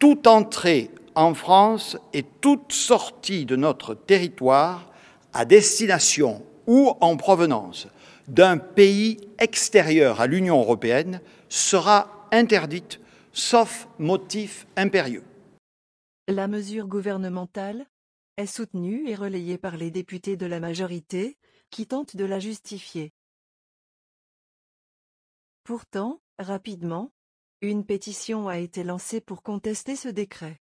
toute entrée en France et toute sortie de notre territoire à destination ou en provenance d'un pays extérieur à l'Union européenne sera interdite, sauf motif impérieux. La mesure gouvernementale est soutenue et relayée par les députés de la majorité, qui tentent de la justifier. Pourtant, rapidement, une pétition a été lancée pour contester ce décret,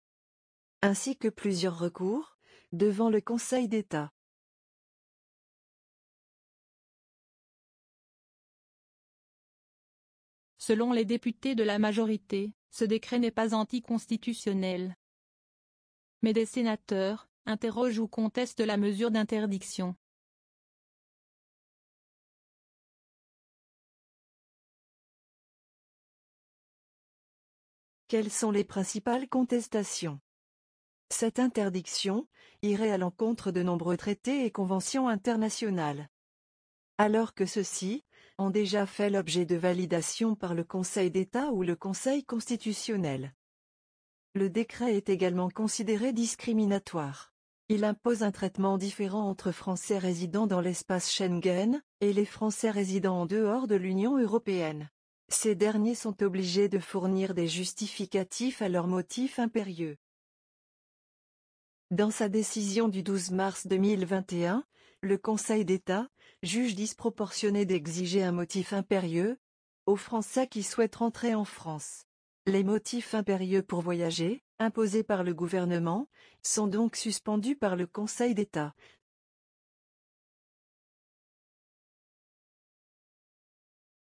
ainsi que plusieurs recours, devant le Conseil d'État. Selon les députés de la majorité, ce décret n'est pas anticonstitutionnel. Mais des sénateurs interrogent ou contestent la mesure d'interdiction. Quelles sont les principales contestations Cette interdiction irait à l'encontre de nombreux traités et conventions internationales. Alors que ceux-ci ont déjà fait l'objet de validation par le Conseil d'État ou le Conseil constitutionnel. Le décret est également considéré discriminatoire. Il impose un traitement différent entre Français résidant dans l'espace Schengen et les Français résidant en dehors de l'Union européenne. Ces derniers sont obligés de fournir des justificatifs à leurs motifs impérieux. Dans sa décision du 12 mars 2021, le Conseil d'État juge disproportionné d'exiger un motif impérieux aux Français qui souhaitent rentrer en France. Les motifs impérieux pour voyager, imposés par le gouvernement, sont donc suspendus par le Conseil d'État,